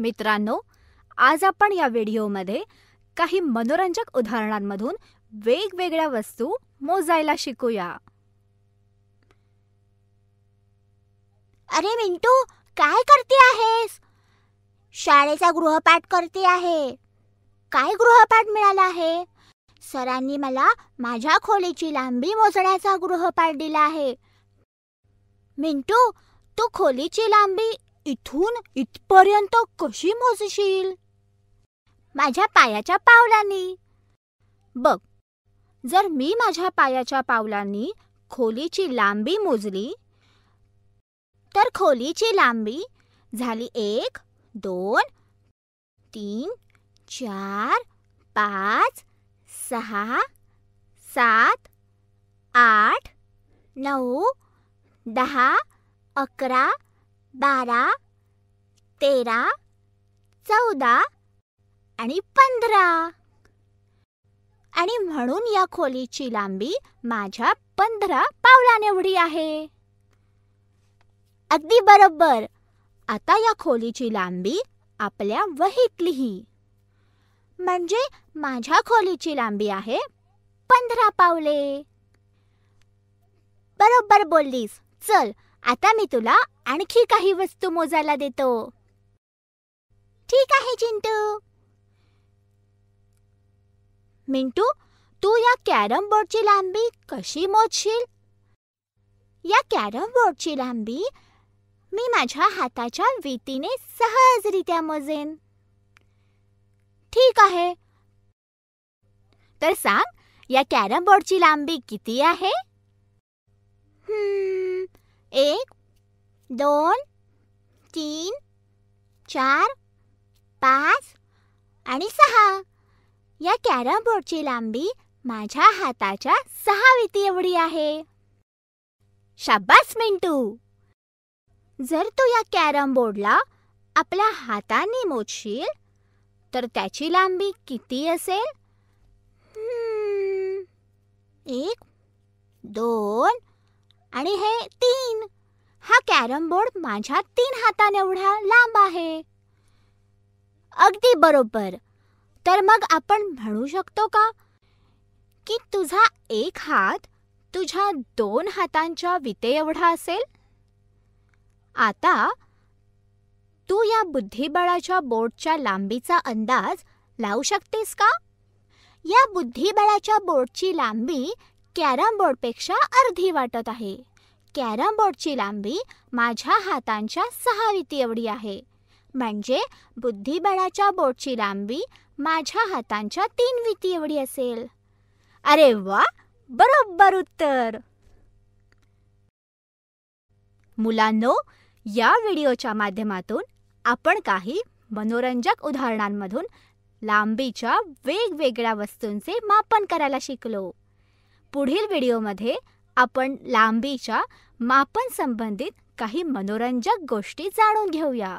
मित्रांनो आज आपण या व्हिडिओमध्ये काही मनोरंजक उदाहरणांमधून वेगवेगळ्या वस्तू मोजायला शिकूया अरे मिंटू काय करते आहेस शाळेचा गृहपाठ करते आहे काय गृहपाठ मिळाला आहे सरांनी मला माझ्या खोलीची लांबी मोजण्याचा गृहपाठ दिला आहे मिंटू तू खोलीची लांबी इथून इथपर्यंत कशी मोजशील माझ्या पायाच्या पावलांनी बघ जर मी माझ्या पायाच्या पावलांनी खोलीची लांबी मोजली तर खोलीची लांबी झाली एक दोन तीन चार पाच सहा सात आठ नऊ दहा अकरा बारा तेरा चौदा आणि पंधरा आणि म्हणून या खोलीची लांबी माझ्या पंधरा पावलांएवढी आहे अगदी बरोबर आता या खोलीची लांबी आपल्या वहीत लिही म्हणजे माझ्या खोलीची लांबी आहे पंधरा पावले बरोबर बोललीस चल आता मी तुला आणखी काही वस्तू मोजायला देतो ठीक आहे चिंटू मिंटू तू या कॅरम बोर्डची लांबी कशी मोजशील या कॅरम बोर्डची लांबी मी माझ्या हाताच्या वीतीने सहजरित्या मोजेन ठीक आहे तर सांग या कॅरम बोर्डची लांबी किती आहे एक दोन तीन चार पाच आणि सहा या कॅरम बोर्डची लांबी माझ्या हाताच्या सहा विती एवढी आहे शाबास मिंटू जर तू या कॅरम बोर्डला आपल्या हाताने मोजशील तर त्याची लांबी किती असेल एक दोन आणि हे तीन हा कॅरम बोर्ड माझ्या तीन हाताने एवढा लांब आहे अगदी बरोबर तर मग आपण म्हणू शकतो का की तुझा एक हात तुझ्या दोन हातांच्या विते एवढा असेल आता तू या बुद्धिबळाच्या बोटच्या लांबीचा अंदाज लावू शकतेस का या बुद्धिबळाच्या बोटची लांबी कॅरम बोर्डपेक्षा अर्धी वाटत आहे कॅरम बोर्डची लांबी माझ्या हातांच्या सहा विती एवढी आहे म्हणजे बुद्धिबळाच्या बोटची लांबी माझ्या हातांच्या तीन विती एवढी असेल अरे वा बरोबर उत्तर मुलांनो या व्हिडिओच्या माध्यमातून आपण काही मनोरंजक उदाहरणांमधून लांबीच्या वेगवेगळ्या वस्तूंचे मापन करायला शिकलो पुढील व्हिडिओमध्ये आपण लांबीच्या मापन संबंधित काही मनोरंजक गोष्टी जाणून घेऊया